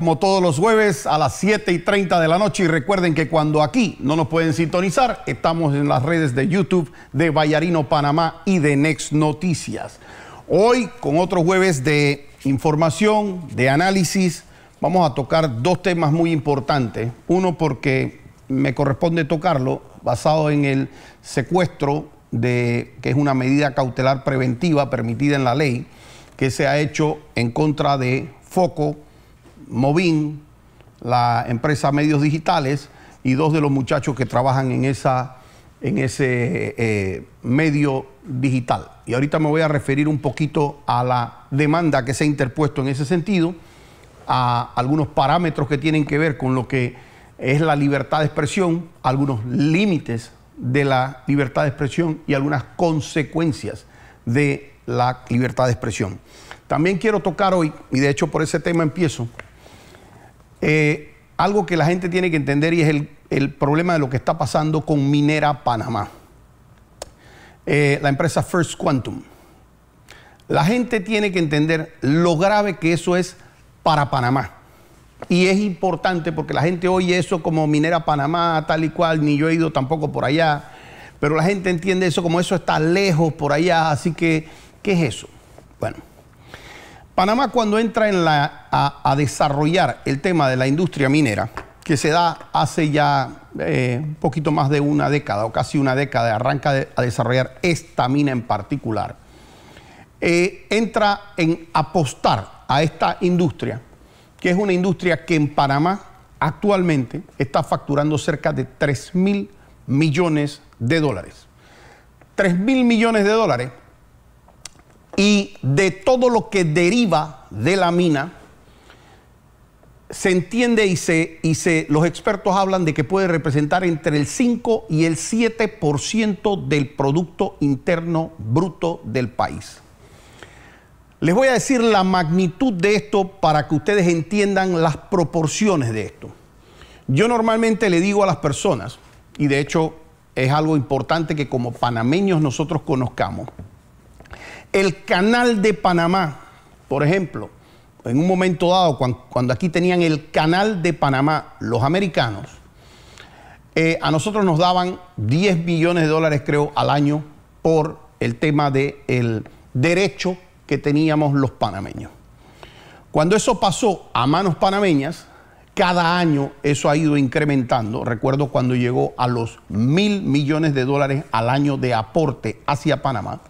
como todos los jueves a las 7 y 30 de la noche. Y recuerden que cuando aquí no nos pueden sintonizar, estamos en las redes de YouTube de Vallarino Panamá y de Next Noticias. Hoy, con otro jueves de información, de análisis, vamos a tocar dos temas muy importantes. Uno, porque me corresponde tocarlo, basado en el secuestro, de, que es una medida cautelar preventiva permitida en la ley, que se ha hecho en contra de Foco Movin, la empresa Medios Digitales, y dos de los muchachos que trabajan en, esa, en ese eh, medio digital. Y ahorita me voy a referir un poquito a la demanda que se ha interpuesto en ese sentido, a algunos parámetros que tienen que ver con lo que es la libertad de expresión, algunos límites de la libertad de expresión y algunas consecuencias de la libertad de expresión. También quiero tocar hoy, y de hecho por ese tema empiezo, eh, algo que la gente tiene que entender y es el, problema de lo que está pasando con Minera Panamá. Eh, la empresa First Quantum. La gente tiene que entender lo grave que eso es para Panamá. Y es importante porque la gente oye eso como Minera Panamá, tal y cual, ni yo he ido tampoco por allá, pero la gente entiende eso como eso está lejos por allá, así que, ¿qué es eso? Bueno, Panamá cuando entra a, desarrollar el tema de la industria minera, que se da hace ya eh, un poquito más de una década o casi una década, arranca a desarrollar esta mina en particular, eh, entra en apostar a esta industria, que es una industria que en Panamá actualmente está facturando cerca de 3 mil millones de dólares. 3 mil millones de dólares y de todo lo que deriva de la mina, se entiende y, se, y los expertos hablan de que puede representar entre el 5 y el 7% del Producto Interno Bruto del país. Les voy a decir la magnitud de esto para que ustedes entiendan las proporciones de esto. Yo normalmente le digo a las personas, y de hecho es algo importante que como panameños nosotros conozcamos, el canal de Panamá, por ejemplo, en un momento dado, cuando, aquí tenían el canal de Panamá, los americanos, eh, a nosotros nos daban 10 millones de dólares, creo, al año por el tema del derecho que teníamos los panameños. Cuando eso pasó a manos panameñas, cada año eso ha ido incrementando. Recuerdo cuando llegó a los mil millones de dólares al año de aporte hacia Panamá.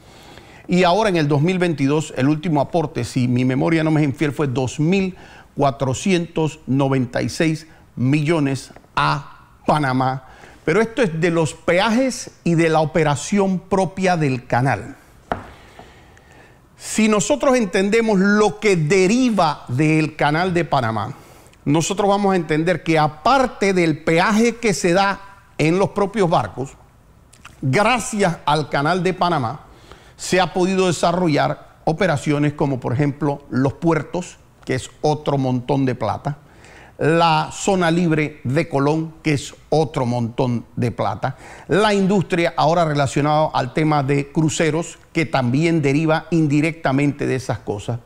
Y ahora en el 2022, el último aporte, si mi memoria no me es infiel, fue 2.496 millones a Panamá. Pero esto es de los peajes y de la operación propia del canal. Si nosotros entendemos lo que deriva del canal de Panamá, nosotros vamos a entender que aparte del peaje que se da en los propios barcos, gracias al canal de Panamá, se ha podido desarrollar operaciones como por ejemplo los puertos, que es otro montón de plata, la zona libre de Colón, que es otro montón de plata, la industria ahora relacionada al tema de cruceros, que también deriva indirectamente de esas cosas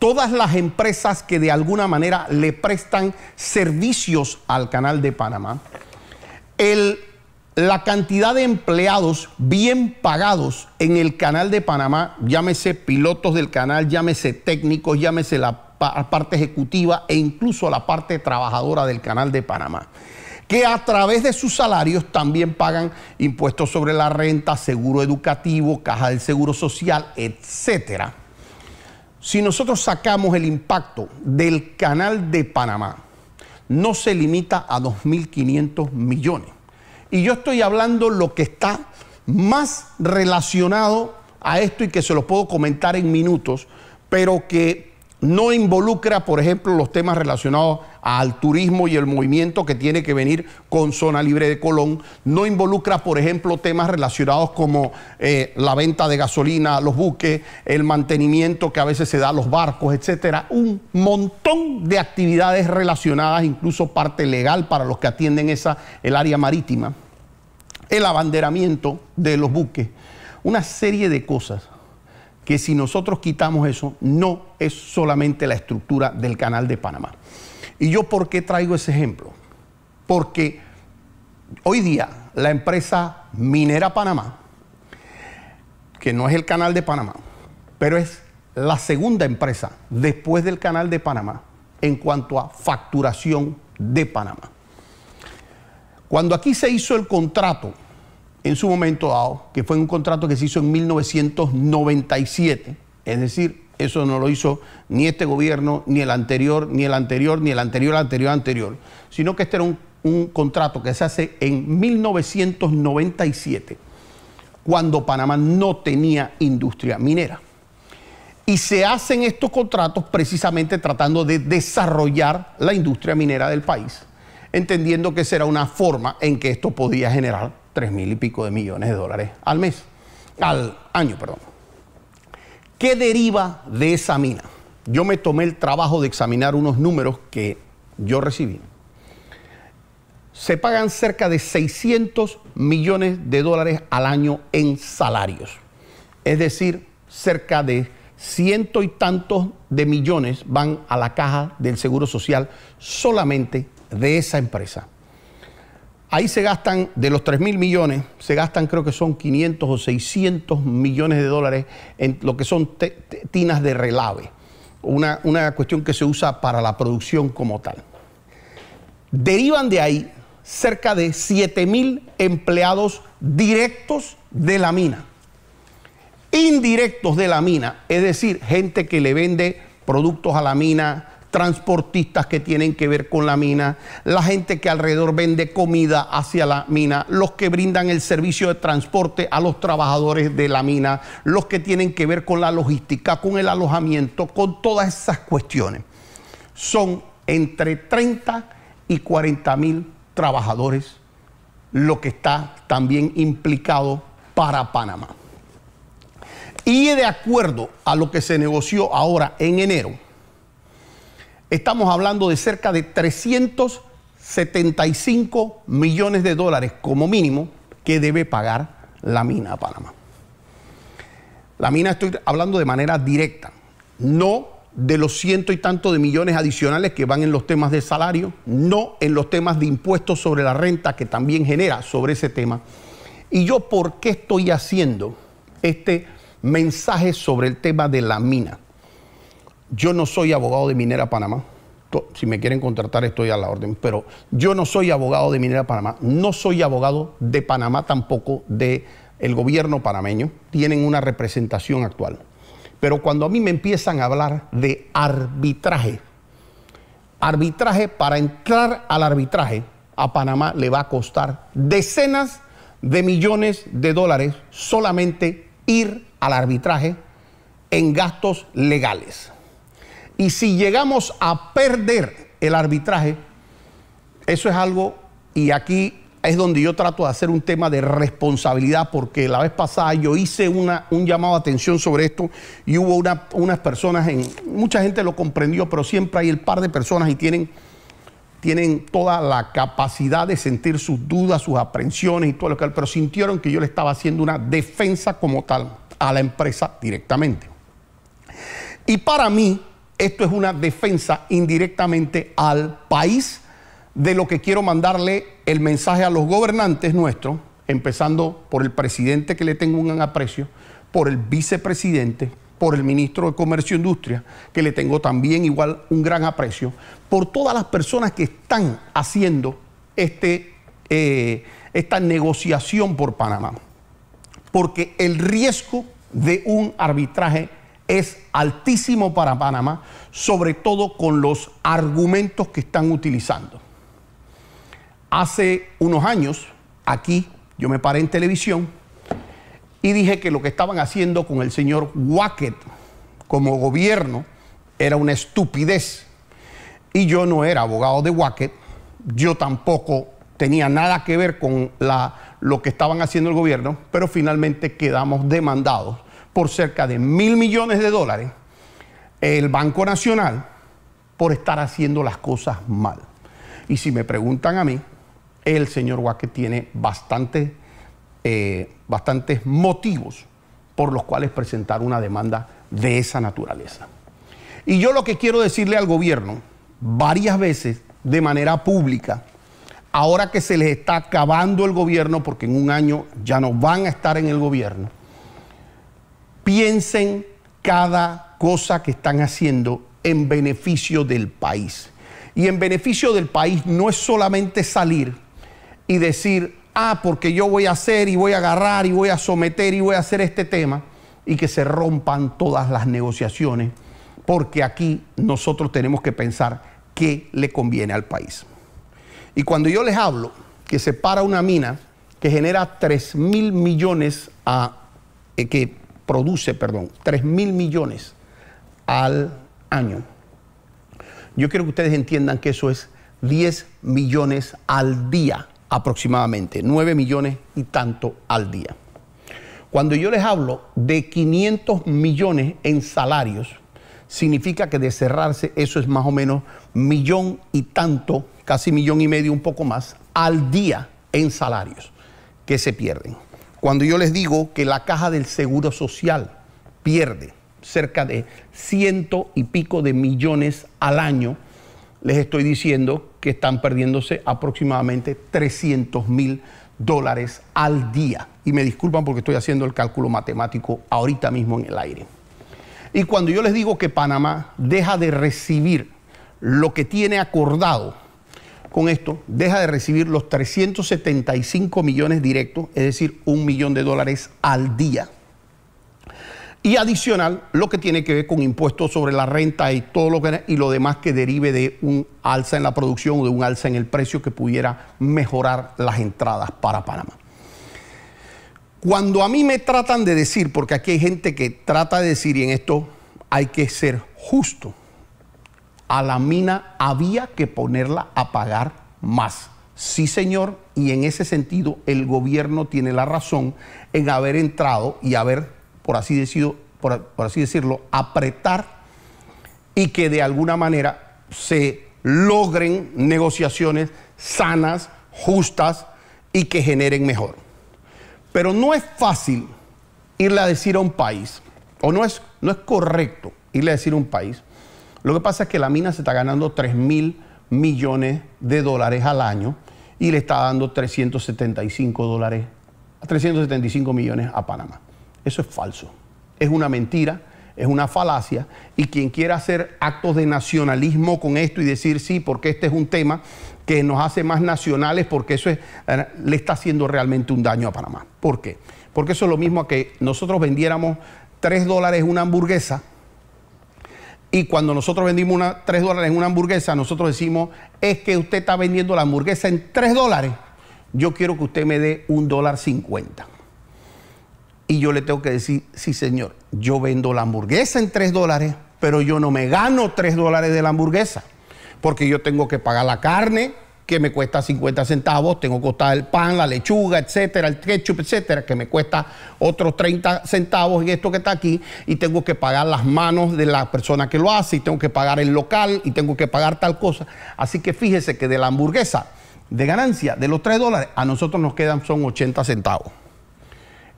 todas las empresas que de alguna manera le prestan servicios al canal de Panamá, el la cantidad de empleados bien pagados en el canal de Panamá, llámese pilotos del canal, llámese técnicos, llámese la parte ejecutiva e incluso la parte trabajadora del canal de Panamá, que a través de sus salarios también pagan impuestos sobre la renta, seguro educativo, caja del seguro social, etcétera. Si nosotros sacamos el impacto del canal de Panamá, no se limita a 2.500 millones y yo estoy hablando lo que está más relacionado a esto y que se lo puedo comentar en minutos, pero que no involucra, por ejemplo, los temas relacionados al turismo y el movimiento que tiene que venir con Zona Libre de Colón, no involucra, por ejemplo, temas relacionados como eh, la venta de gasolina los buques, el mantenimiento que a veces se da a los barcos, etcétera, un montón de actividades relacionadas, incluso parte legal para los que atienden esa, el área marítima el abanderamiento de los buques, una serie de cosas que si nosotros quitamos eso, no es solamente la estructura del canal de Panamá. ¿Y yo por qué traigo ese ejemplo? Porque hoy día la empresa Minera Panamá, que no es el canal de Panamá, pero es la segunda empresa después del canal de Panamá en cuanto a facturación de Panamá. Cuando aquí se hizo el contrato, en su momento dado, que fue un contrato que se hizo en 1997, es decir, eso no lo hizo ni este gobierno, ni el anterior, ni el anterior, ni el anterior, anterior, anterior, sino que este era un contrato que se hace en 1997, cuando Panamá no tenía industria minera. Y se hacen estos contratos precisamente tratando de desarrollar la industria minera del país entendiendo que será una forma en que esto podía generar tres mil y pico de millones de dólares al mes, al año, perdón. ¿Qué deriva de esa mina? Yo me tomé el trabajo de examinar unos números que yo recibí. Se pagan cerca de 600 millones de dólares al año en salarios. Es decir, cerca de ciento y tantos de millones van a la caja del Seguro Social solamente de esa empresa. Ahí se gastan, de los 3 mil millones, se gastan creo que son 500 o 600 millones de dólares en lo que son tinas de relave, una, cuestión que se usa para la producción como tal. Derivan de ahí cerca de 7 mil empleados directos de la mina, indirectos de la mina, es decir, gente que le vende productos a la mina, transportistas que tienen que ver con la mina, la gente que alrededor vende comida hacia la mina, los que brindan el servicio de transporte a los trabajadores de la mina, los que tienen que ver con la logística, con el alojamiento, con todas esas cuestiones. Son entre 30 y 40 mil trabajadores lo que está también implicado para Panamá. Y de acuerdo a lo que se negoció ahora en enero, Estamos hablando de cerca de 375 millones de dólares como mínimo que debe pagar la mina a Panamá. La mina estoy hablando de manera directa, no de los ciento y tanto de millones adicionales que van en los temas de salario, no en los temas de impuestos sobre la renta que también genera sobre ese tema. ¿Y yo por qué estoy haciendo este mensaje sobre el tema de la mina? Yo no soy abogado de Minera Panamá. Si me quieren contratar, estoy a la orden. Pero yo no soy abogado de Minera Panamá. No soy abogado de Panamá tampoco, del el gobierno panameño. Tienen una representación actual. Pero cuando a mí me empiezan a hablar de arbitraje, arbitraje, para entrar al arbitraje, a Panamá le va a costar decenas de millones de dólares solamente ir al arbitraje en gastos legales. Y si llegamos a perder el arbitraje, eso es algo, y aquí es donde yo trato de hacer un tema de responsabilidad, porque la vez pasada yo hice un llamado de atención sobre esto y hubo unas personas, en, mucha gente lo comprendió, pero siempre hay el par de personas y tienen, tienen toda la capacidad de sentir sus dudas, sus aprensiones y todo lo que, pero sintieron que yo le estaba haciendo una defensa como tal a la empresa directamente. Y para mí, esto es una defensa indirectamente al país de lo que quiero mandarle el mensaje a los gobernantes nuestros, empezando por el presidente que le tengo un gran aprecio, por el vicepresidente, por el ministro de Comercio e Industria, que le tengo también igual un gran aprecio, por todas las personas que están haciendo este, eh, esta negociación por Panamá. Porque el riesgo de un arbitraje es altísimo para Panamá, sobre todo con los argumentos que están utilizando. Hace unos años, aquí, yo me paré en televisión y dije que lo que estaban haciendo con el señor Wackett como gobierno era una estupidez. Y yo no era abogado de Wackett, yo tampoco tenía nada que ver con lo que estaban haciendo el gobierno, pero finalmente quedamos demandados por cerca de mil millones de dólares el Banco Nacional por estar haciendo las cosas mal. Y si me preguntan a mí, el señor que tiene bastante, eh, bastantes motivos por los cuales presentar una demanda de esa naturaleza. Y yo lo que quiero decirle al gobierno, varias veces, de manera pública, ahora que se les está acabando el gobierno, porque en un año ya no van a estar en el gobierno, piensen cada cosa que están haciendo en beneficio del país. Y en beneficio del país no es solamente salir y decir, ah, porque yo voy a hacer y voy a agarrar y voy a someter y voy a hacer este tema y que se rompan todas las negociaciones, porque aquí nosotros tenemos que pensar qué le conviene al país. Y cuando yo les hablo que se para una mina que genera 3 mil millones a, eh, que produce, perdón, 3 mil millones al año. Yo quiero que ustedes entiendan que eso es 10 millones al día aproximadamente, 9 millones y tanto al día. Cuando yo les hablo de 500 millones en salarios, significa que de cerrarse eso es más o menos millón y tanto, casi millón y medio, un poco más, al día en salarios que se pierden cuando yo les digo que la caja del Seguro Social pierde cerca de ciento y pico de millones al año, les estoy diciendo que están perdiéndose aproximadamente 300 mil dólares al día. Y me disculpan porque estoy haciendo el cálculo matemático ahorita mismo en el aire. Y cuando yo les digo que Panamá deja de recibir lo que tiene acordado con esto deja de recibir los 375 millones directos, es decir, un millón de dólares al día. Y adicional, lo que tiene que ver con impuestos sobre la renta y todo lo que y lo demás que derive de un alza en la producción o de un alza en el precio que pudiera mejorar las entradas para Panamá. Cuando a mí me tratan de decir, porque aquí hay gente que trata de decir, y en esto hay que ser justo, a la mina había que ponerla a pagar más. Sí, señor, y en ese sentido el gobierno tiene la razón en haber entrado y haber, por así, así decirlo, apretar y que de alguna manera se logren negociaciones sanas, justas y que generen mejor. Pero no es fácil irle a decir a un país, o no es, no es correcto irle a decir a un país, lo que pasa es que la mina se está ganando 3 mil millones de dólares al año y le está dando 375 dólares, 375 millones a Panamá. Eso es falso. Es una mentira, es una falacia. Y quien quiera hacer actos de nacionalismo con esto y decir sí, porque este es un tema que nos hace más nacionales, porque eso eh, le está haciendo realmente un daño a Panamá. ¿Por qué? Porque eso es lo mismo a que nosotros vendiéramos 3 dólares una hamburguesa y cuando nosotros vendimos una, 3 dólares en una hamburguesa, nosotros decimos, es que usted está vendiendo la hamburguesa en 3 dólares. Yo quiero que usted me dé un dólar 50. Y yo le tengo que decir, sí señor, yo vendo la hamburguesa en 3 dólares, pero yo no me gano 3 dólares de la hamburguesa, porque yo tengo que pagar la carne, que me cuesta 50 centavos, tengo que costar el pan, la lechuga, etcétera, el ketchup, etcétera, que me cuesta otros 30 centavos en esto que está aquí, y tengo que pagar las manos de la persona que lo hace, y tengo que pagar el local, y tengo que pagar tal cosa. Así que fíjese que de la hamburguesa de ganancia de los 3 dólares, a nosotros nos quedan son 80 centavos.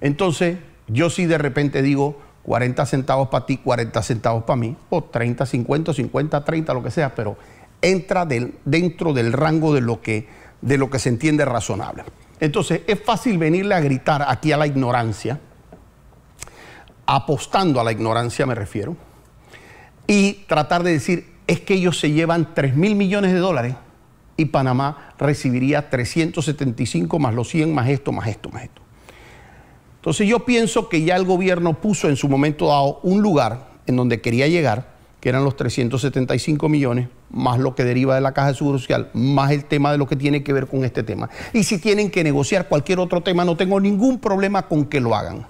Entonces, yo sí de repente digo 40 centavos para ti, 40 centavos para mí, o 30, 50, 50, 30, lo que sea, pero entra dentro del rango de lo, que, de lo que se entiende razonable. Entonces, es fácil venirle a gritar aquí a la ignorancia, apostando a la ignorancia me refiero, y tratar de decir, es que ellos se llevan 3 mil millones de dólares y Panamá recibiría 375 más los 100, más esto, más esto, más esto. Entonces yo pienso que ya el gobierno puso en su momento dado un lugar en donde quería llegar, que eran los 375 millones, más lo que deriva de la caja de social, más el tema de lo que tiene que ver con este tema. Y si tienen que negociar cualquier otro tema, no tengo ningún problema con que lo hagan.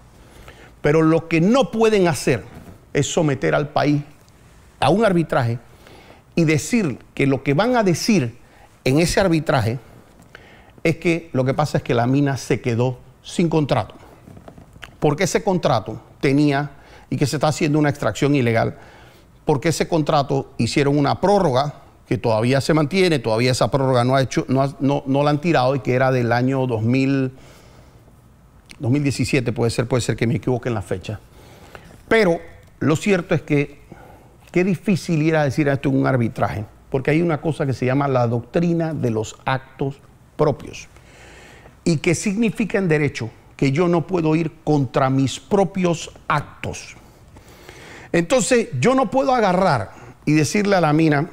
Pero lo que no pueden hacer es someter al país a un arbitraje y decir que lo que van a decir en ese arbitraje es que lo que pasa es que la mina se quedó sin contrato. Porque ese contrato tenía y que se está haciendo una extracción ilegal porque ese contrato hicieron una prórroga que todavía se mantiene, todavía esa prórroga no, ha hecho, no, la han tirado y que era del año 2017, puede ser, puede ser que me equivoque en la fecha. Pero lo cierto es que qué difícil ir a decir esto en un arbitraje, porque hay una cosa que se llama la doctrina de los actos propios y que significa en derecho que yo no puedo ir contra mis propios actos. Entonces, yo no puedo agarrar y decirle a la mina,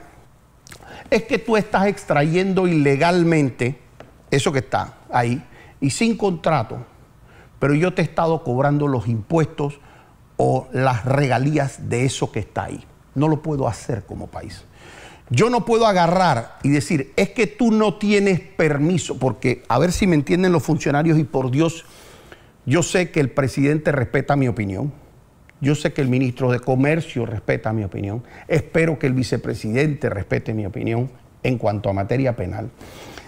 es que tú estás extrayendo ilegalmente eso que está ahí y sin contrato, pero yo te he estado cobrando los impuestos o las regalías de eso que está ahí. No lo puedo hacer como país. Yo no puedo agarrar y decir, es que tú no tienes permiso, porque a ver si me entienden los funcionarios y por Dios, yo sé que el presidente respeta mi opinión yo sé que el ministro de Comercio respeta mi opinión. Espero que el vicepresidente respete mi opinión en cuanto a materia penal.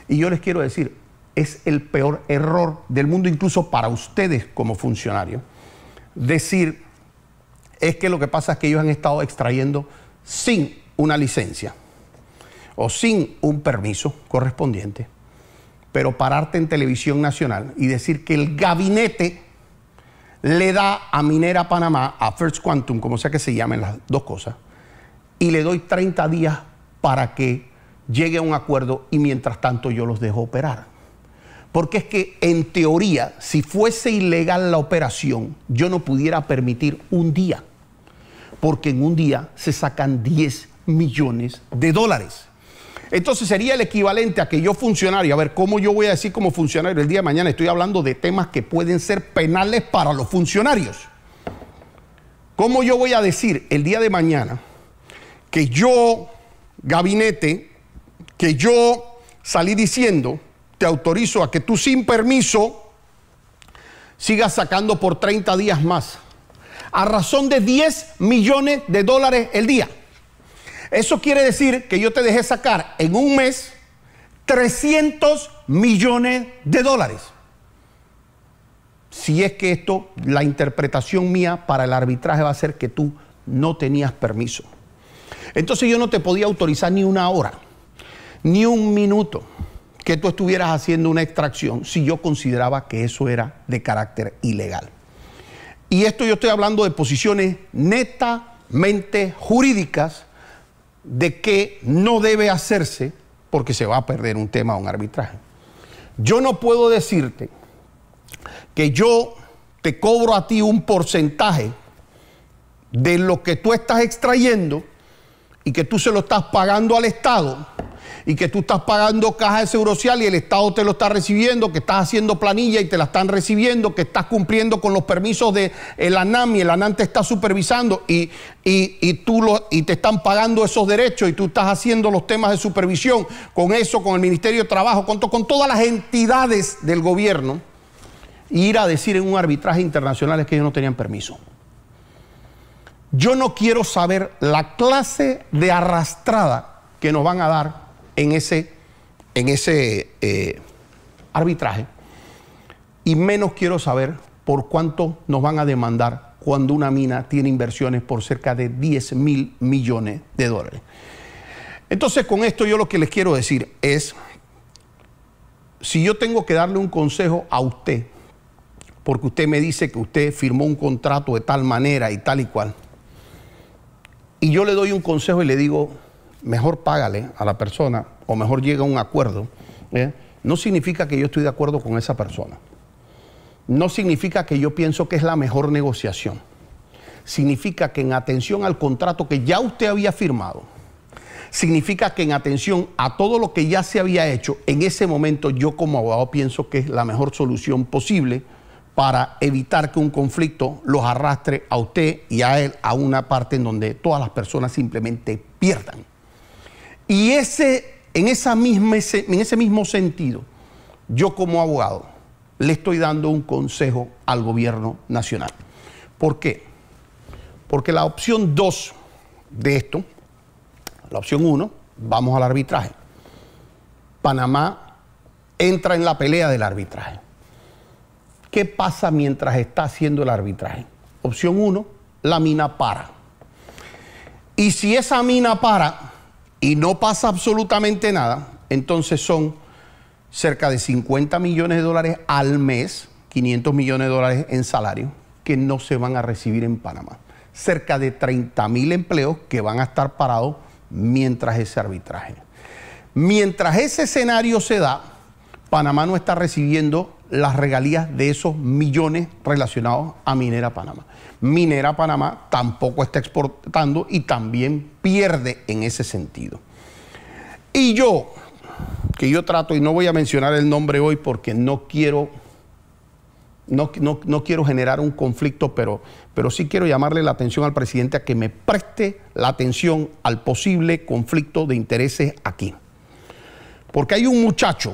Y yo les quiero decir, es el peor error del mundo, incluso para ustedes como funcionarios, decir es que lo que pasa es que ellos han estado extrayendo sin una licencia o sin un permiso correspondiente. Pero pararte en televisión nacional y decir que el gabinete le da a Minera Panamá, a First Quantum, como sea que se llamen las dos cosas, y le doy 30 días para que llegue a un acuerdo y mientras tanto yo los dejo operar. Porque es que en teoría, si fuese ilegal la operación, yo no pudiera permitir un día, porque en un día se sacan 10 millones de dólares. Entonces sería el equivalente a que yo funcionario, a ver, ¿cómo yo voy a decir como funcionario el día de mañana? Estoy hablando de temas que pueden ser penales para los funcionarios. ¿Cómo yo voy a decir el día de mañana que yo, gabinete, que yo salí diciendo, te autorizo a que tú sin permiso sigas sacando por 30 días más, a razón de 10 millones de dólares el día? Eso quiere decir que yo te dejé sacar en un mes 300 millones de dólares. Si es que esto, la interpretación mía para el arbitraje va a ser que tú no tenías permiso. Entonces yo no te podía autorizar ni una hora, ni un minuto que tú estuvieras haciendo una extracción si yo consideraba que eso era de carácter ilegal. Y esto yo estoy hablando de posiciones netamente jurídicas de qué no debe hacerse porque se va a perder un tema o un arbitraje. Yo no puedo decirte que yo te cobro a ti un porcentaje de lo que tú estás extrayendo y que tú se lo estás pagando al Estado y que tú estás pagando caja de social y el Estado te lo está recibiendo, que estás haciendo planilla y te la están recibiendo, que estás cumpliendo con los permisos de el ANAM y el ANAM te está supervisando y, tú lo, y te están pagando esos derechos y tú estás haciendo los temas de supervisión con eso, con el Ministerio de Trabajo, con, con todas las entidades del gobierno, ir a decir en un arbitraje internacional es que ellos no tenían permiso. Yo no quiero saber la clase de arrastrada que nos van a dar en ese, en ese eh, arbitraje y menos quiero saber por cuánto nos van a demandar cuando una mina tiene inversiones por cerca de 10 mil millones de dólares. Entonces, con esto yo lo que les quiero decir es, si yo tengo que darle un consejo a usted, porque usted me dice que usted firmó un contrato de tal manera y tal y cual, y yo le doy un consejo y le digo, mejor págale a la persona o mejor llega a un acuerdo, ¿eh? no significa que yo estoy de acuerdo con esa persona. No significa que yo pienso que es la mejor negociación. Significa que en atención al contrato que ya usted había firmado, significa que en atención a todo lo que ya se había hecho, en ese momento yo como abogado pienso que es la mejor solución posible para evitar que un conflicto los arrastre a usted y a él a una parte en donde todas las personas simplemente pierdan. Y ese, en, en ese mismo sentido, yo como abogado le estoy dando un consejo al gobierno nacional. ¿Por qué? Porque la opción 2 de esto, la opción 1, vamos al arbitraje. Panamá entra en la pelea del arbitraje. ¿Qué pasa mientras está haciendo el arbitraje? Opción 1, la mina para. Y si esa mina para, y no pasa absolutamente nada, entonces son cerca de 50 millones de dólares al mes, 500 millones de dólares en salario, que no se van a recibir en Panamá. Cerca de 30 mil empleos que van a estar parados mientras ese arbitraje. Mientras ese escenario se da, Panamá no está recibiendo las regalías de esos millones relacionados a Minera Panamá. Minera Panamá tampoco está exportando y también pierde en ese sentido. Y yo, que yo trato, y no voy a mencionar el nombre hoy porque no quiero, no, quiero generar un conflicto, pero, pero sí quiero llamarle la atención al presidente a que me preste la atención al posible conflicto de intereses aquí. Porque hay un muchacho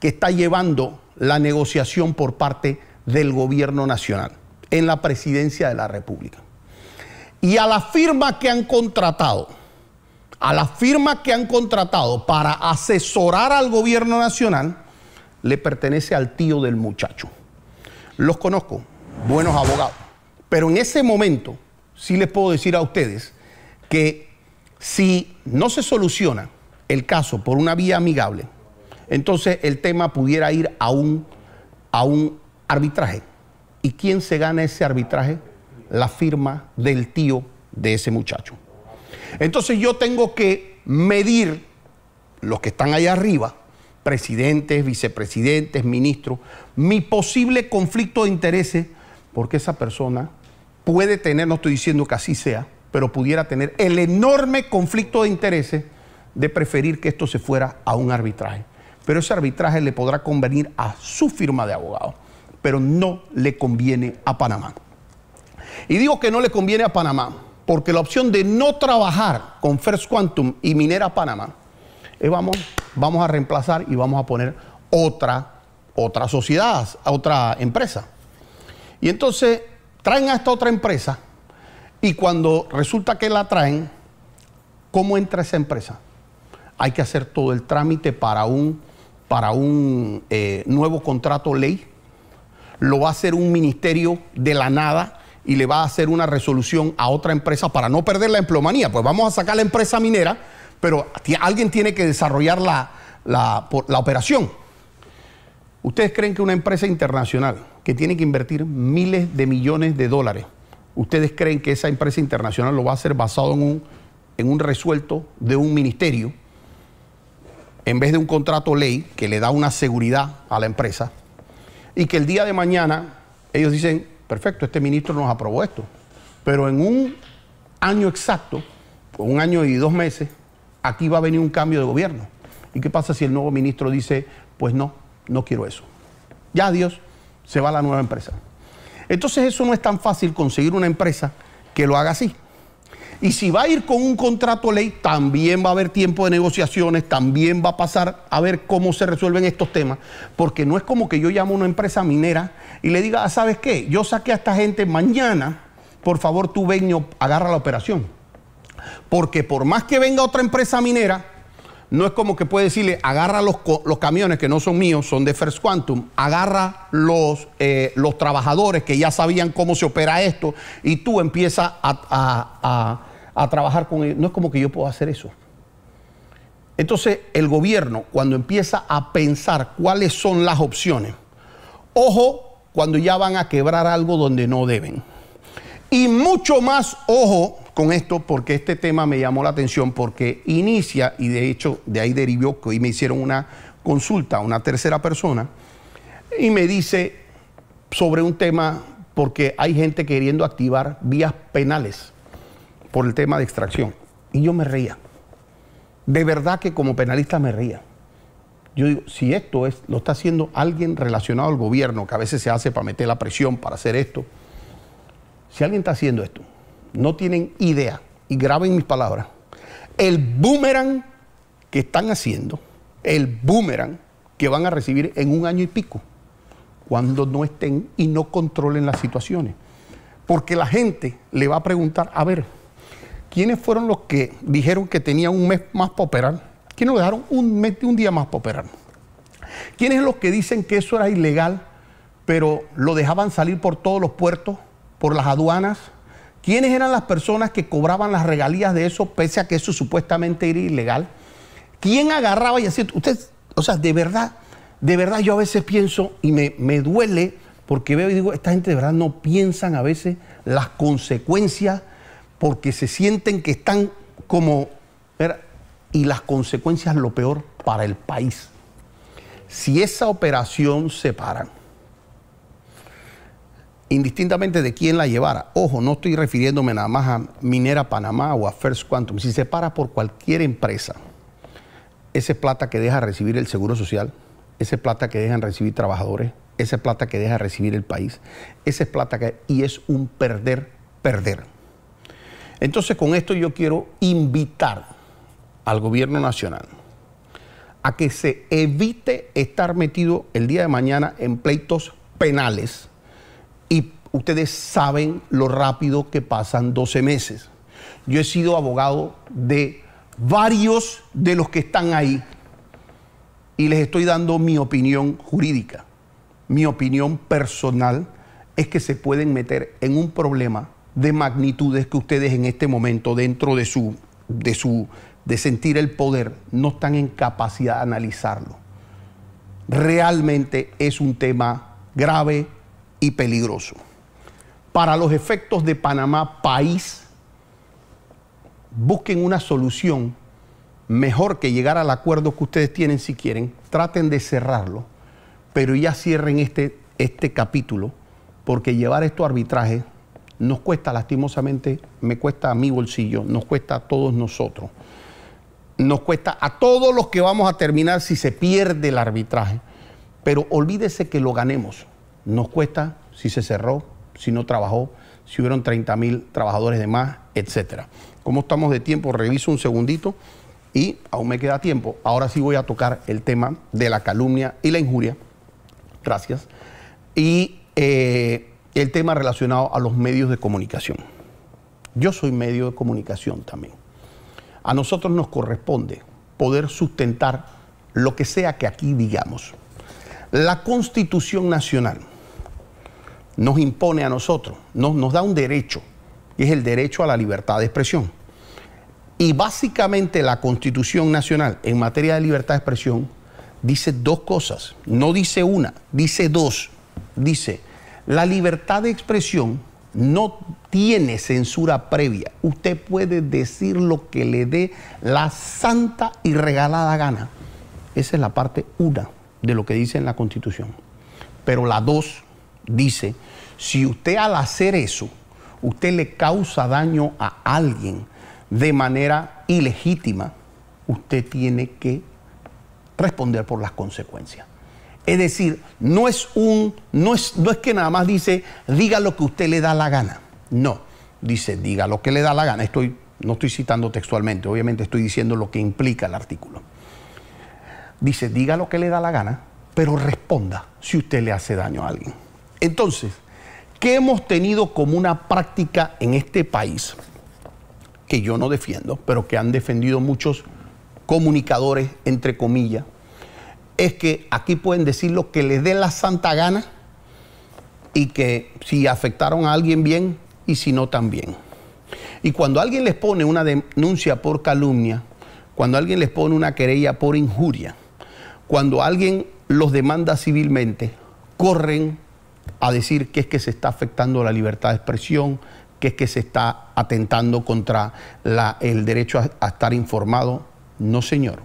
que está llevando la negociación por parte del gobierno nacional en la presidencia de la República. Y a la firma que han contratado, a la firma que han contratado para asesorar al gobierno nacional, le pertenece al tío del muchacho. Los conozco, buenos abogados. Pero en ese momento, sí les puedo decir a ustedes que si no se soluciona el caso por una vía amigable, entonces el tema pudiera ir a un, a un arbitraje ¿Y quién se gana ese arbitraje? La firma del tío de ese muchacho. Entonces yo tengo que medir los que están allá arriba, presidentes, vicepresidentes, ministros, mi posible conflicto de intereses, porque esa persona puede tener, no estoy diciendo que así sea, pero pudiera tener el enorme conflicto de intereses de preferir que esto se fuera a un arbitraje. Pero ese arbitraje le podrá convenir a su firma de abogado pero no le conviene a Panamá. Y digo que no le conviene a Panamá, porque la opción de no trabajar con First Quantum y Minera Panamá, es eh, vamos, vamos a reemplazar y vamos a poner otra, otra sociedad, otra empresa. Y entonces traen a esta otra empresa y cuando resulta que la traen, ¿cómo entra esa empresa? Hay que hacer todo el trámite para un, para un eh, nuevo contrato ley lo va a hacer un ministerio de la nada y le va a hacer una resolución a otra empresa para no perder la emplomanía. Pues vamos a sacar la empresa minera, pero alguien tiene que desarrollar la, operación. ¿Ustedes creen que una empresa internacional que tiene que invertir miles de millones de dólares, ustedes creen que esa empresa internacional lo va a hacer basado en un, en un resuelto de un ministerio, en vez de un contrato ley que le da una seguridad a la empresa? y que el día de mañana ellos dicen, perfecto, este ministro nos aprobó esto, pero en un año exacto, un año y dos meses, aquí va a venir un cambio de gobierno. ¿Y qué pasa si el nuevo ministro dice, pues no, no quiero eso? Ya adiós, se va la nueva empresa. Entonces eso no es tan fácil conseguir una empresa que lo haga así. Y si va a ir con un contrato ley, también va a haber tiempo de negociaciones, también va a pasar a ver cómo se resuelven estos temas, porque no es como que yo llamo a una empresa minera y le diga, ah, ¿sabes qué? Yo saqué a esta gente mañana, por favor tú ven y agarra la operación. Porque por más que venga otra empresa minera, no es como que puede decirle, agarra los, camiones que no son míos, son de First Quantum, agarra los, eh, los trabajadores que ya sabían cómo se opera esto y tú empiezas a a trabajar con él No es como que yo puedo hacer eso. Entonces, el gobierno, cuando empieza a pensar cuáles son las opciones, ojo cuando ya van a quebrar algo donde no deben. Y mucho más ojo con esto, porque este tema me llamó la atención, porque inicia, y de hecho de ahí derivó que hoy me hicieron una consulta a una tercera persona, y me dice sobre un tema, porque hay gente queriendo activar vías penales por el tema de extracción. Y yo me reía. De verdad que como penalista me reía. Yo digo, si esto es, lo está haciendo alguien relacionado al gobierno, que a veces se hace para meter la presión, para hacer esto. Si alguien está haciendo esto, no tienen idea, y graben mis palabras, el boomerang que están haciendo, el boomerang que van a recibir en un año y pico, cuando no estén y no controlen las situaciones. Porque la gente le va a preguntar, a ver, ¿Quiénes fueron los que dijeron que tenía un mes más para operar? ¿Quiénes lo dejaron un, mes, un día más para operar? ¿Quiénes son los que dicen que eso era ilegal, pero lo dejaban salir por todos los puertos, por las aduanas? ¿Quiénes eran las personas que cobraban las regalías de eso, pese a que eso supuestamente era ilegal? ¿Quién agarraba y hacía? Usted, o sea, de verdad, de verdad yo a veces pienso y me, me duele porque veo y digo, esta gente de verdad no piensan a veces las consecuencias porque se sienten que están como... Y las consecuencias lo peor para el país. Si esa operación se para, indistintamente de quién la llevara, ojo, no estoy refiriéndome nada más a Minera Panamá o a First Quantum, si se para por cualquier empresa, esa es plata que deja recibir el Seguro Social, esa es plata que dejan recibir trabajadores, esa es plata que deja recibir el país, esa es plata que... y es un perder, perder. Entonces, con esto yo quiero invitar al gobierno nacional a que se evite estar metido el día de mañana en pleitos penales. Y ustedes saben lo rápido que pasan 12 meses. Yo he sido abogado de varios de los que están ahí y les estoy dando mi opinión jurídica. Mi opinión personal es que se pueden meter en un problema de magnitudes que ustedes en este momento, dentro de su, de su, de sentir el poder, no están en capacidad de analizarlo. Realmente es un tema grave y peligroso. Para los efectos de Panamá, país, busquen una solución mejor que llegar al acuerdo que ustedes tienen si quieren, traten de cerrarlo, pero ya cierren este, este capítulo, porque llevar esto a arbitraje nos cuesta lastimosamente, me cuesta a mi bolsillo, nos cuesta a todos nosotros. Nos cuesta a todos los que vamos a terminar si se pierde el arbitraje. Pero olvídese que lo ganemos. Nos cuesta si se cerró, si no trabajó, si hubieron 30 mil trabajadores de más, etc. ¿Cómo estamos de tiempo? Reviso un segundito y aún me queda tiempo. Ahora sí voy a tocar el tema de la calumnia y la injuria. Gracias. Y eh, el tema relacionado a los medios de comunicación. Yo soy medio de comunicación también. A nosotros nos corresponde poder sustentar lo que sea que aquí digamos. La Constitución Nacional nos impone a nosotros, nos, nos da un derecho, y es el derecho a la libertad de expresión. Y básicamente la Constitución Nacional en materia de libertad de expresión dice dos cosas, no dice una, dice dos. Dice, la libertad de expresión no tiene censura previa. Usted puede decir lo que le dé la santa y regalada gana. Esa es la parte una de lo que dice en la Constitución. Pero la dos dice, si usted al hacer eso, usted le causa daño a alguien de manera ilegítima, usted tiene que responder por las consecuencias. Es decir, no es un, no es, no es que nada más dice, diga lo que usted le da la gana. No, dice, diga lo que le da la gana. Estoy, no estoy citando textualmente, obviamente estoy diciendo lo que implica el artículo. Dice, diga lo que le da la gana, pero responda si usted le hace daño a alguien. Entonces, ¿qué hemos tenido como una práctica en este país? que yo no defiendo, pero que han defendido muchos comunicadores, entre comillas, es que aquí pueden decir lo que les dé la santa gana y que si afectaron a alguien bien y si no también. Y cuando alguien les pone una denuncia por calumnia, cuando alguien les pone una querella por injuria, cuando alguien los demanda civilmente, corren a decir que es que se está afectando la libertad de expresión, que es que se está atentando contra el derecho a estar informado. No, señor.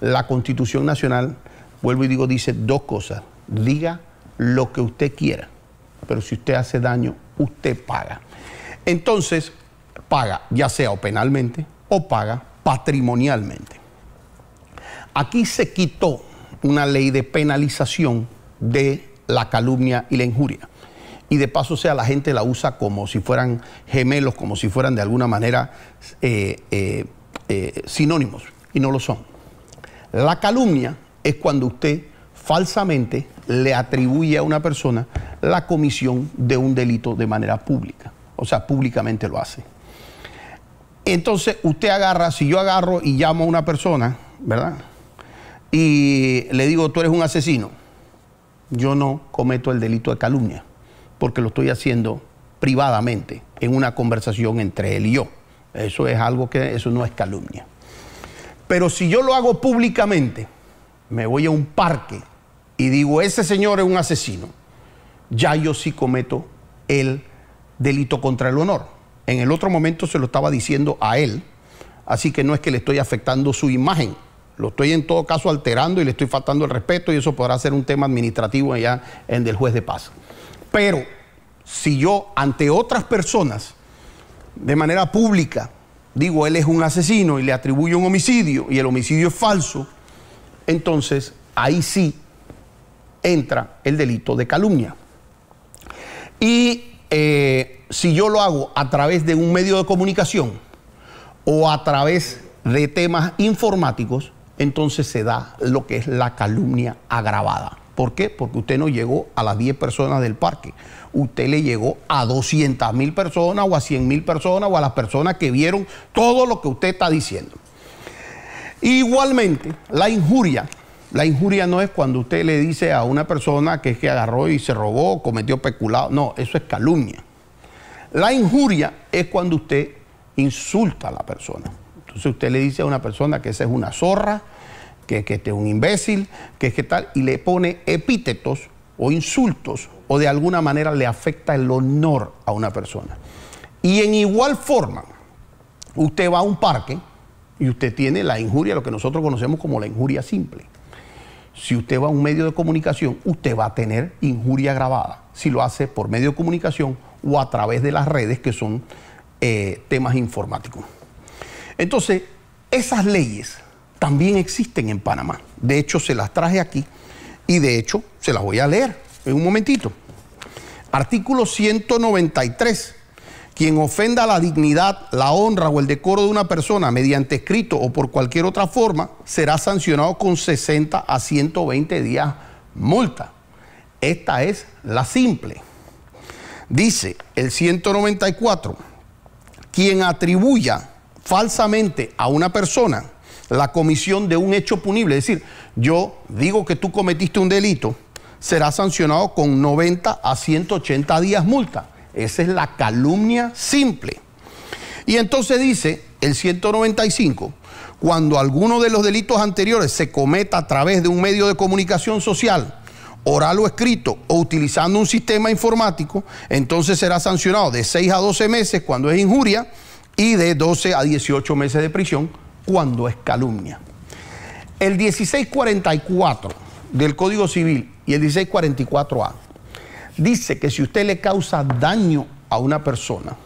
La Constitución Nacional vuelvo y digo, dice dos cosas. Diga lo que usted quiera, pero si usted hace daño, usted paga. Entonces, paga ya sea o penalmente o paga patrimonialmente. Aquí se quitó una ley de penalización de la calumnia y la injuria. Y de paso, sea, la gente la usa como si fueran gemelos, como si fueran de alguna manera eh, eh, eh, sinónimos, y no lo son. La calumnia es cuando usted falsamente le atribuye a una persona la comisión de un delito de manera pública. O sea, públicamente lo hace. Entonces, usted agarra, si yo agarro y llamo a una persona, ¿verdad? Y le digo, tú eres un asesino. Yo no cometo el delito de calumnia, porque lo estoy haciendo privadamente, en una conversación entre él y yo. Eso es algo que, eso no es calumnia. Pero si yo lo hago públicamente, me voy a un parque y digo, ese señor es un asesino, ya yo sí cometo el delito contra el honor. En el otro momento se lo estaba diciendo a él, así que no es que le estoy afectando su imagen, lo estoy en todo caso alterando y le estoy faltando el respeto y eso podrá ser un tema administrativo allá en del juez de paz. Pero si yo ante otras personas, de manera pública, digo él es un asesino y le atribuyo un homicidio y el homicidio es falso, entonces ahí sí entra el delito de calumnia. Y eh, si yo lo hago a través de un medio de comunicación o a través de temas informáticos, entonces se da lo que es la calumnia agravada. ¿Por qué? Porque usted no llegó a las 10 personas del parque. Usted le llegó a 200 mil personas o a 100 mil personas o a las personas que vieron todo lo que usted está diciendo. Igualmente, la injuria. La injuria no es cuando usted le dice a una persona que es que agarró y se robó, cometió peculado. No, eso es calumnia. La injuria es cuando usted insulta a la persona. Entonces usted le dice a una persona que esa es una zorra, que, que este es un imbécil, que es que tal, y le pone epítetos o insultos o de alguna manera le afecta el honor a una persona. Y en igual forma, usted va a un parque y usted tiene la injuria, lo que nosotros conocemos como la injuria simple. Si usted va a un medio de comunicación, usted va a tener injuria grabada. Si lo hace por medio de comunicación o a través de las redes, que son eh, temas informáticos. Entonces, esas leyes también existen en Panamá. De hecho, se las traje aquí y de hecho se las voy a leer en un momentito. Artículo 193 quien ofenda la dignidad, la honra o el decoro de una persona mediante escrito o por cualquier otra forma, será sancionado con 60 a 120 días multa. Esta es la simple. Dice el 194, quien atribuya falsamente a una persona la comisión de un hecho punible, es decir, yo digo que tú cometiste un delito, será sancionado con 90 a 180 días multa. Esa es la calumnia simple. Y entonces dice el 195, cuando alguno de los delitos anteriores se cometa a través de un medio de comunicación social, oral o escrito, o utilizando un sistema informático, entonces será sancionado de 6 a 12 meses cuando es injuria y de 12 a 18 meses de prisión cuando es calumnia. El 1644 del Código Civil y el 1644A dice que si usted le causa daño a una persona,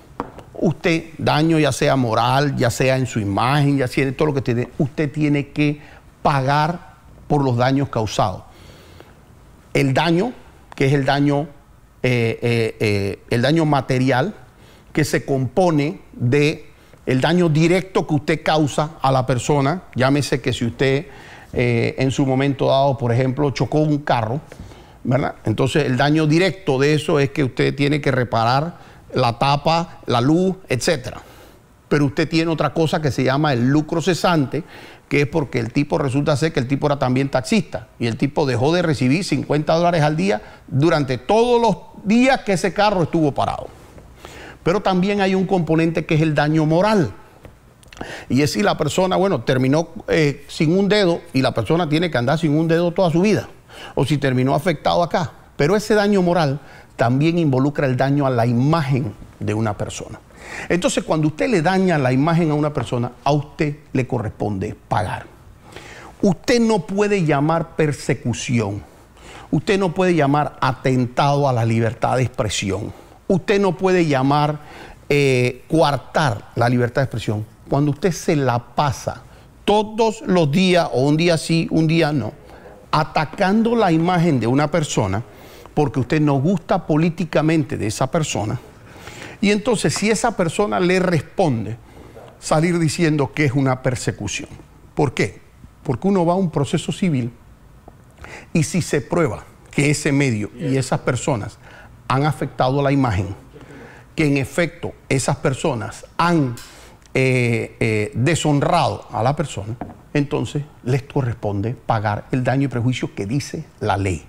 usted, daño ya sea moral, ya sea en su imagen, ya sea en todo lo que tiene, usted tiene que pagar por los daños causados. El daño, que es el daño, eh, eh, eh, el daño material, que se compone de el daño directo que usted causa a la persona, llámese que si usted en su momento dado, por ejemplo, chocó un carro, entonces el daño directo de eso es que usted tiene que reparar la tapa, la luz, etcétera. Pero usted tiene otra cosa que se llama el lucro cesante, que es porque el tipo resulta ser que el tipo era también taxista y el tipo dejó de recibir 50 dólares al día durante todos los días que ese carro estuvo parado. Pero también hay un componente que es el daño moral. Y es si la persona, bueno, terminó eh, sin un dedo y la persona tiene que andar sin un dedo toda su vida o si terminó afectado acá. Pero ese daño moral también involucra el daño a la imagen de una persona. Entonces, cuando usted le daña la imagen a una persona, a usted le corresponde pagar. Usted no puede llamar persecución. Usted no puede llamar atentado a la libertad de expresión. Usted no puede llamar eh, coartar la libertad de expresión. Cuando usted se la pasa todos los días, o un día sí, un día no, atacando la imagen de una persona porque usted no gusta políticamente de esa persona. Y entonces si esa persona le responde, salir diciendo que es una persecución. ¿Por qué? Porque uno va a un proceso civil y si se prueba que ese medio y esas personas han afectado la imagen, que en efecto esas personas han eh, eh, deshonrado a la persona, entonces les corresponde pagar el daño y prejuicio que dice la ley.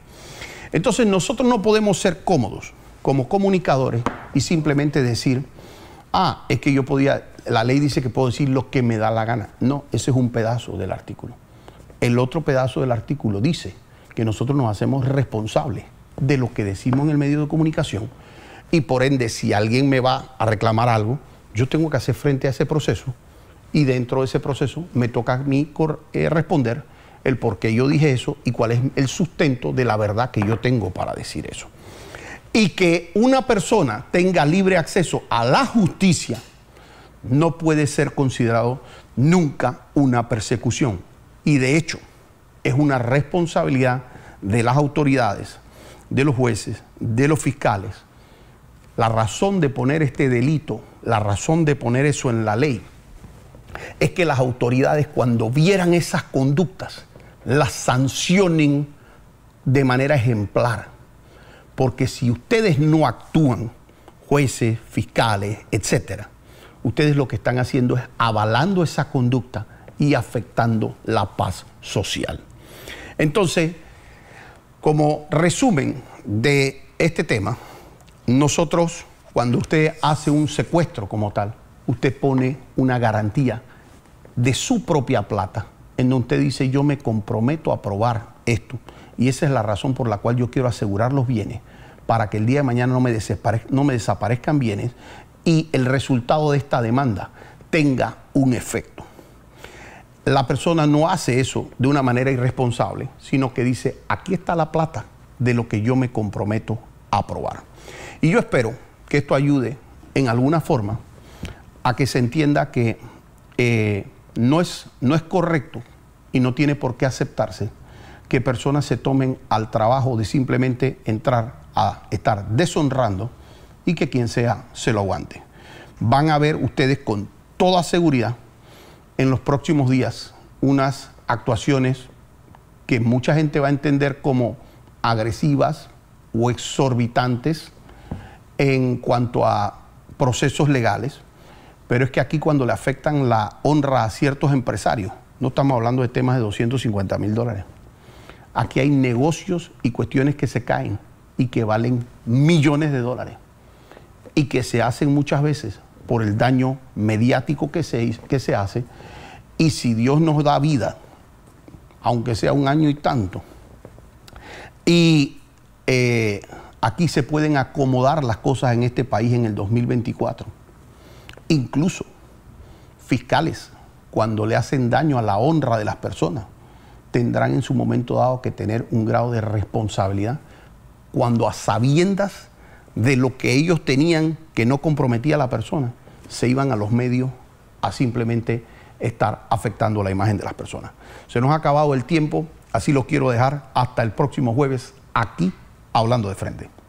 Entonces nosotros no podemos ser cómodos como comunicadores y simplemente decir, ah, es que yo podía, la ley dice que puedo decir lo que me da la gana. No, ese es un pedazo del artículo. El otro pedazo del artículo dice que nosotros nos hacemos responsables de lo que decimos en el medio de comunicación y por ende si alguien me va a reclamar algo, yo tengo que hacer frente a ese proceso y dentro de ese proceso me toca a mí eh, responder el por qué yo dije eso y cuál es el sustento de la verdad que yo tengo para decir eso. Y que una persona tenga libre acceso a la justicia no puede ser considerado nunca una persecución. Y de hecho, es una responsabilidad de las autoridades, de los jueces, de los fiscales. La razón de poner este delito, la razón de poner eso en la ley, es que las autoridades cuando vieran esas conductas las sancionen de manera ejemplar. Porque si ustedes no actúan, jueces, fiscales, etc., ustedes lo que están haciendo es avalando esa conducta y afectando la paz social. Entonces, como resumen de este tema, nosotros, cuando usted hace un secuestro como tal, usted pone una garantía de su propia plata, en donde usted dice, yo me comprometo a aprobar esto. Y esa es la razón por la cual yo quiero asegurar los bienes, para que el día de mañana no me, no me desaparezcan bienes y el resultado de esta demanda tenga un efecto. La persona no hace eso de una manera irresponsable, sino que dice, aquí está la plata de lo que yo me comprometo a aprobar. Y yo espero que esto ayude en alguna forma a que se entienda que eh, no, es, no es correcto y no tiene por qué aceptarse que personas se tomen al trabajo de simplemente entrar a estar deshonrando y que quien sea se lo aguante. Van a ver ustedes con toda seguridad en los próximos días unas actuaciones que mucha gente va a entender como agresivas o exorbitantes en cuanto a procesos legales pero es que aquí cuando le afectan la honra a ciertos empresarios, no estamos hablando de temas de 250 mil dólares. Aquí hay negocios y cuestiones que se caen y que valen millones de dólares y que se hacen muchas veces por el daño mediático que se, que se hace. Y si Dios nos da vida, aunque sea un año y tanto, y eh, aquí se pueden acomodar las cosas en este país en el 2024 incluso fiscales, cuando le hacen daño a la honra de las personas, tendrán en su momento dado que tener un grado de responsabilidad cuando a sabiendas de lo que ellos tenían que no comprometía a la persona, se iban a los medios a simplemente estar afectando la imagen de las personas. Se nos ha acabado el tiempo, así lo quiero dejar hasta el próximo jueves aquí, hablando de frente.